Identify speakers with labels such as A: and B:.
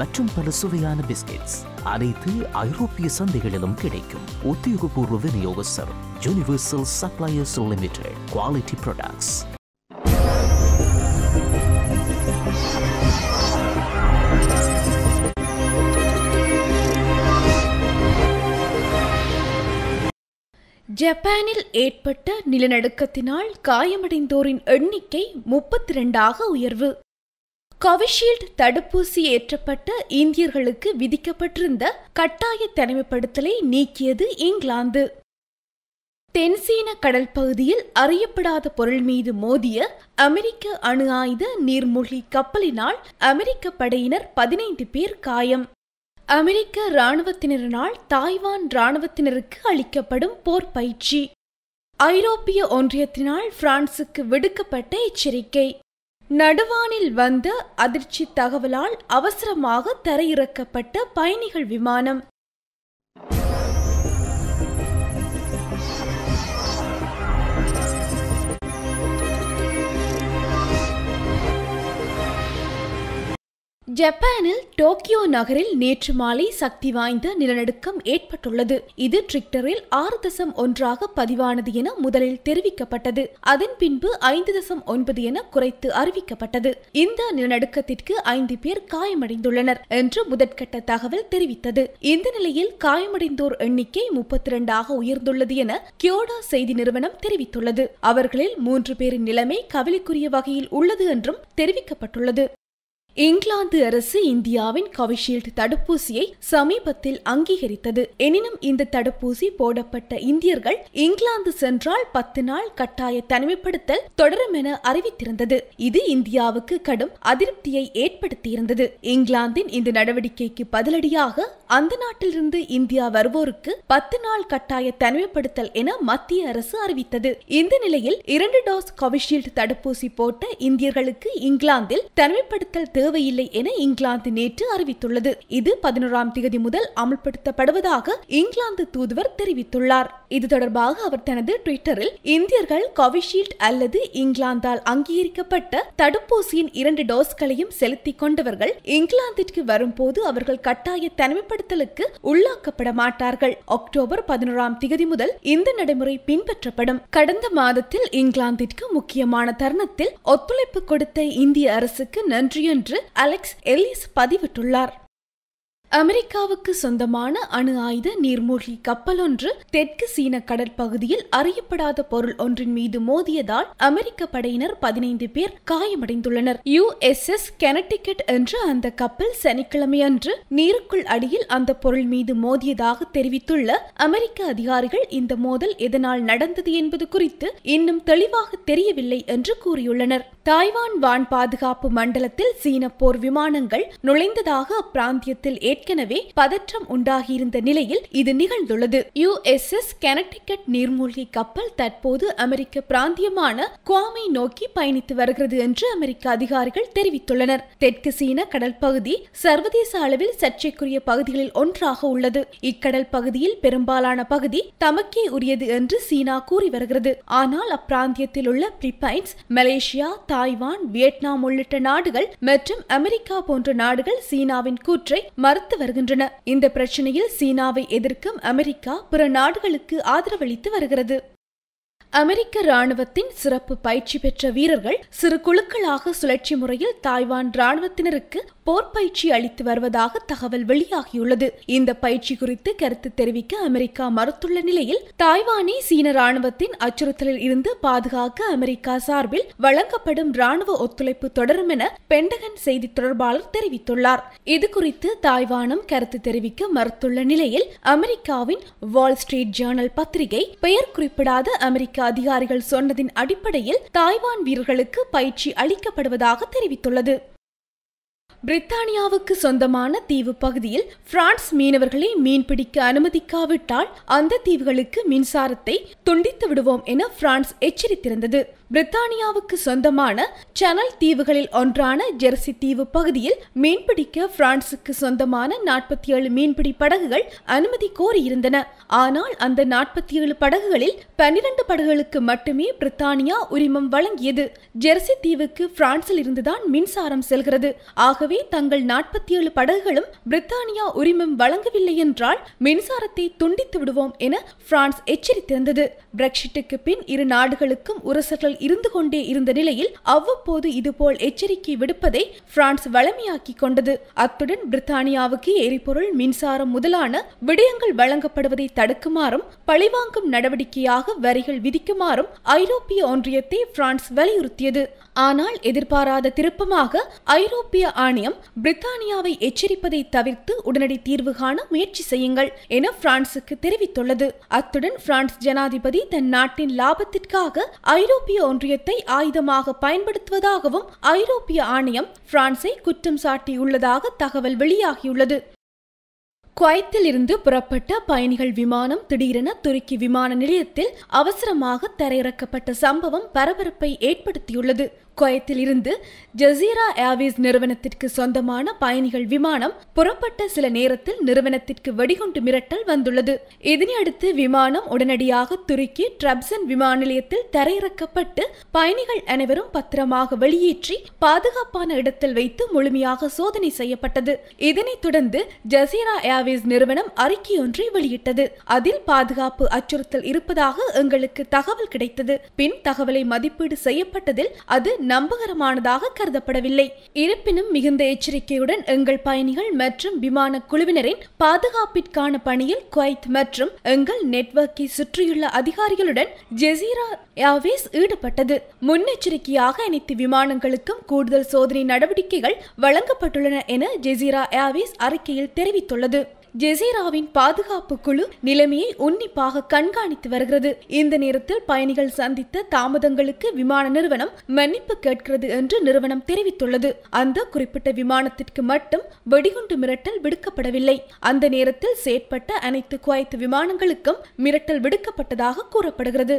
A: மற்றும் பல சுவையான பிஸ்கெட்ஸ் அனைத்து ஐரோப்பிய சந்தைகளிலும் கிடைக்கும் உத்தியோகபூர்வ விநியோகஸ்தர் universal suppliers limited quality products ஜப்பானில் ஏற்பட்ட நிலநடுக்கத்தினால் காயமடைந்தோரின் எண்ணிக்கை முப்பத்தி ரெண்டாக உயர்வு கோவிஷீல்டு தடுப்பூசி ஏற்றப்பட்ட இந்தியர்களுக்கு விதிக்கப்பட்டிருந்த கட்டாய தனிமைப்படுத்தலை நீக்கியது இங்கிலாந்து தென்சீன கடல் பகுதியில் அறியப்படாத பொருள் மீது மோதிய அமெரிக்க அணு ஆயுத நீர்மூழ்கி கப்பலினால் அமெரிக்க படையினர் பதினைந்து பேர் காயம் அமெரிக்க இராணுவத்தினரினால் தாய்வான் இராணுவத்தினருக்கு அளிக்கப்படும் போர் பயிற்சி ஐரோப்பிய ஒன்றியத்தினால் பிரான்சுக்கு விடுக்கப்பட்ட எச்சரிக்கை நடுவானில் வந்த அதிர்ச்சி தகவலால் அவசரமாக தரையிறக்கப்பட்ட பயணிகள் விமானம் ஜப்பானில் டோக்கியோ நகரில் நேற்று மாலை சக்தி வாய்ந்த நிலநடுக்கம் ஏற்பட்டுள்ளது இது ட்ரிக்டரில் ஆறு தசம் ஒன்றாக பதிவானது என முதலில் தெரிவிக்கப்பட்டது அதன் பின்பு ஐந்து தசம் ஒன்பது என குறைத்து அறிவிக்கப்பட்டது இந்த நிலநடுக்கத்திற்கு ஐந்து பேர் காயமடைந்துள்ளனர் என்று முதற்கட்ட தகவல் தெரிவித்தது இந்த நிலையில் காயமடைந்தோர் எண்ணிக்கை முப்பத்தி இரண்டாக உயர்ந்துள்ளது என கியோடா செய்தி நிறுவனம் தெரிவித்துள்ளது அவர்களில் மூன்று பேரின் நிலைமை கவலைக்குரிய வகையில் உள்ளது என்றும் தெரிவிக்கப்பட்டுள்ளது இங்கிலாந்து அரசு இந்தியாவின் கோவிஷீல்டு தடுப்பூசியை சமீபத்தில் அங்கீகரித்தது எனினும் இந்த தடுப்பூசி போடப்பட்ட இந்தியர்கள் இங்கிலாந்து சென்றால் பத்து நாள் கட்டாய தனிமைப்படுத்தல் தொடரும் என அறிவித்திருந்தது இது இந்தியாவுக்கு கடும் அதிருப்தியை ஏற்படுத்தியிருந்தது இங்கிலாந்தின் இந்த நடவடிக்கைக்கு பதிலடியாக அந்த நாட்டிலிருந்து இந்தியா வருவோருக்கு பத்து நாள் கட்டாய தனிமைப்படுத்தல் என மத்திய அரசு அறிவித்தது இந்த நிலையில் இரண்டு டோஸ் கோவிஷீல்டு தடுப்பூசி போட்ட இந்தியர்களுக்கு இங்கிலாந்தில் தனிமைப்படுத்தல் தேவையில்லை என இங்கிலாந்து நேற்று அறிவித்துள்ளது இது பதினோராம் தேதி முதல் அமல்படுத்தப்படுவதாக இங்கிலாந்து தூதுவர் தெரிவித்துள்ளார் இது தொடர்பாக அவர் தனது டுவிட்டரில் இந்தியர்கள் கோவிஷீல்டு அல்லது இங்கிலாந்தால் அங்கீகரிக்கப்பட்ட தடுப்பூசியின் இரண்டு டோஸ்களையும் செலுத்திக் கொண்டவர்கள் இங்கிலாந்திற்கு வரும்போது அவர்கள் கட்டாய தனிமைப்படுத்தலுக்கு உள்ளாக்கப்பட மாட்டார்கள் அக்டோபர் பதினோராம் தேதி முதல் இந்த நடைமுறை பின்பற்றப்படும் கடந்த மாதத்தில் இங்கிலாந்திற்கு முக்கியமான தருணத்தில் ஒத்துழைப்பு கொடுத்த இந்திய அரசுக்கு நன்றி என்று என்று அலெக்ஸ் எல்லிஸ் பதிவிட்டுள்ளார் அமெரிக்காவுக்கு சொந்தமான அணு ஆயுத நீர்மூழ்கி ஒன்று தெற்கு சீன கடற்பகுதியில் அறியப்படாத பொருள் ஒன்றின் மீது மோதியதால் அமெரிக்க படையினர் பதினைந்து பேர் காயமடைந்துள்ளனர் எஸ் கெனடிகட் என்ற அந்த கப்பல் சனிக்கிழமையன்று நீருக்குள் அடியில் அந்த பொருள் மீது மோதியதாக தெரிவித்துள்ள அமெரிக்க அதிகாரிகள் இந்த மோதல் எதனால் நடந்தது என்பது குறித்து இன்னும் தெளிவாக தெரியவில்லை என்று கூறியுள்ளனர் தாய்வான் வான் பாதுகாப்பு மண்டலத்தில் சீன போர் விமானங்கள் நுழைந்ததாக அப்பிராந்தியத்தில் ஏற்ற ஏற்கனவே பதற்றம் உண்டாகியிருந்த நிலையில் இது நிகழ்ந்துள்ளது யுஎஸ்எஸ் கனடிகட் நீர்மூழ்கி கப்பல் தற்போது அமெரிக்க பிராந்தியமான குவாமை நோக்கி பயணித்து வருகிறது என்று அமெரிக்க அதிகாரிகள் தெரிவித்துள்ளனர் தெற்கு சீன கடல் பகுதி சர்வதேச அளவில் சர்ச்சைக்குரிய பகுதிகளில் ஒன்றாக உள்ளது இக்கடல் பகுதியில் பெரும்பாலான பகுதி தமக்கே உரியது என்று சீனா கூறி வருகிறது ஆனால் அப்பிராந்தியத்தில் உள்ள பிலிப்பைன்ஸ் மலேசியா தாய்வான் வியட்நாம் உள்ளிட்ட நாடுகள் மற்றும் அமெரிக்கா போன்ற நாடுகள் சீனாவின் கூற்றை மறுத்து நடந்து வருகின்றன இந்த பிரச்சனையில் சீனாவை எதிர்க்கும் அமெரிக்கா பிற நாடுகளுக்கு ஆதரவளித்து வருகிறது அமெரிக்க ராணுவத்தின் சிறப்பு பயிற்சி பெற்ற வீரர்கள் சிறு குழுக்களாக சுழற்சி முறையில் தாய்வான் ராணுவத்தினருக்கு பயிற்சி அளித்து வருவதாக தகவல் வெளியாகியுள்ளது இந்த பயிற்சி குறித்து கருத்து தெரிவிக்க அமெரிக்கா மறுத்துள்ள நிலையில் தாய்வானை சீன ராணுவத்தின் அச்சுறுத்தலில் இருந்து பாதுகாக்க அமெரிக்கா சார்பில் வழங்கப்படும் ராணுவ ஒத்துழைப்பு தொடரும் என பென்டகன் செய்தி தொடர்பாளர் தெரிவித்துள்ளார் இது குறித்து தாய்வானம் கருத்து தெரிவிக்க மறுத்துள்ள நிலையில் அமெரிக்காவின் வால் ஸ்ட்ரீட் ஜேர்னல் பத்திரிகை பெயர் குறிப்பிடாத அமெரிக்க அதிகாரிகள் சொன்னதின் அடிப்படையில் தாய்வான் வீரர்களுக்கு பயிற்சி அளிக்கப்படுவதாக தெரிவித்துள்ளது பிரித்தானியாவுக்கு சொந்தமான தீவு பகுதியில் பிரான்ஸ் மீனவர்களை மீன்பிடிக்க அனுமதிக்காவிட்டால் அந்த தீவுகளுக்கு மின்சாரத்தை துண்டித்து விடுவோம் என பிரான்ஸ் எச்சரித்திருந்தது பிரித்தானியாவுக்கு சொந்தமான சனல் தீவுகளில் ஒன்றான ஜெர்சி தீவு பகுதியில் மீன்பிடிக்க பிரான்சுக்கு சொந்தமான நாற்பத்தி ஏழு மீன்பிடி படகுகள் அனுமதி கோரியிருந்தன ஆனால் அந்த நாற்பத்தி ஏழு படகுகளில் பன்னிரண்டு படகுகளுக்கு மட்டுமே பிரித்தானியா உரிமம் வழங்கியது ஜெர்சி தீவுக்கு பிரான்சில் இருந்துதான் மின்சாரம் செல்கிறது ஆகவே தங்கள் நாற்பத்தி ஏழு படகுகளும் பிரித்தானியா உரிமம் வழங்கவில்லை என்றால் மின்சாரத்தை துண்டித்து விடுவோம் என பிரான்ஸ் எச்சரித்திருந்தது பிரெக்சிட்டுக்கு பின் இரு நாடுகளுக்கும் உரசல் இருந்து கொண்டே இருந்த நிலையில் அவ்வப்போது இதுபோல் எச்சரிக்கை விடுப்பதை பிரான்ஸ் வளமையாக்கி கொண்டது அத்துடன் பிரித்தானியாவுக்கு எரிபொருள் மின்சாரம் முதலான விடயங்கள் வழங்கப்படுவதை தடுக்குமாறும் பழிவாங்கும் நடவடிக்கையாக வரிகள் விதிக்குமாறும் ஐரோப்பிய ஒன்றியத்தை பிரான்ஸ் வலியுறுத்தியது ஆனால் எதிர்பாராத திருப்பமாக ஐரோப்பிய ஆணையம் பிரித்தானியாவை எச்சரிப்பதை தவிர்த்து உடனடி தீர்வு காண முயற்சி செய்யுங்கள் என பிரான்சுக்கு தெரிவித்துள்ளது அத்துடன் பிரான்ஸ் ஜனாதிபதி தன் நாட்டின் லாபத்திற்காக ஐரோப்பிய ஒன்றியத்தை ஆயுதமாக பயன்படுத்துவதாகவும் ஐரோப்பிய ஆணையம் பிரான்சை குற்றம் சாட்டியுள்ளதாக தகவல் வெளியாகியுள்ளது குவைத்தில் இருந்து புறப்பட்ட பயணிகள் விமானம் திடீரென துருக்கி விமான நிலையத்தில் அவசரமாக தரையிறக்கப்பட்ட சம்பவம் பரபரப்பை ஏற்படுத்தியுள்ளது குவைத்திலிருந்து ஜசீரா ஏர்வேஸ் நிறுவனத்திற்கு சொந்தமான பயணிகள் விமானம் புறப்பட்ட சில நேரத்தில் நிறுவனத்திற்கு வெடிகுண்டு மிரட்டல் வந்துள்ளது இதனையடுத்து விமானம் உடனடியாக துருக்கி ட்ரப்சன் விமான நிலையத்தில் தரையிறக்கப்பட்டு பயணிகள் அனைவரும் பத்திரமாக வெளியேற்றி பாதுகாப்பான இடத்தில் வைத்து முழுமையாக சோதனை செய்யப்பட்டது இதனைத் தொடர்ந்து ஜசீரா ஏர்வேஸ் நிறுவனம் அறிக்கை ஒன்றை வெளியிட்டது அதில் பாதுகாப்பு அச்சுறுத்தல் இருப்பதாக எங்களுக்கு தகவல் கிடைத்தது பின் தகவலை மதிப்பீடு செய்யப்பட்டதில் அது நம்பகரமானதாக கருதப்படவில்லை இருப்பினும் மிகுந்த எச்சரிக்கையுடன் எங்கள் பயணிகள் மற்றும் விமான குழுவினரின் பாதுகாப்பிற்கான பணியில் குவைத் மற்றும் எங்கள் நெட்வொர்க்கை சுற்றியுள்ள அதிகாரிகளுடன் ஜெசீரா ஏர்வேஸ் ஈடுபட்டது முன்னெச்சரிக்கையாக அனைத்து விமானங்களுக்கும் கூடுதல் சோதனை நடவடிக்கைகள் வழங்கப்பட்டுள்ளன என ஜெசீரா ஏர்வேஸ் அறிக்கையில் தெரிவித்துள்ளது ஜெசீராவின் பாதுகாப்பு குழு நிலைமையை உன்னிப்பாக கண்காணித்து வருகிறது இந்த நேரத்தில் பயணிகள் சந்தித்த தாமதங்களுக்கு விமான நிறுவனம் மன்னிப்பு கேட்கிறது என்று நிறுவனம் தெரிவித்துள்ளது அந்த குறிப்பிட்ட விமானத்திற்கு மட்டும் வெடிகுண்டு மிரட்டல் விடுக்கப்படவில்லை அந்த நேரத்தில் செயற்பட்ட அனைத்து குவைத்து விமானங்களுக்கும் மிரட்டல் விடுக்கப்பட்டதாக கூறப்படுகிறது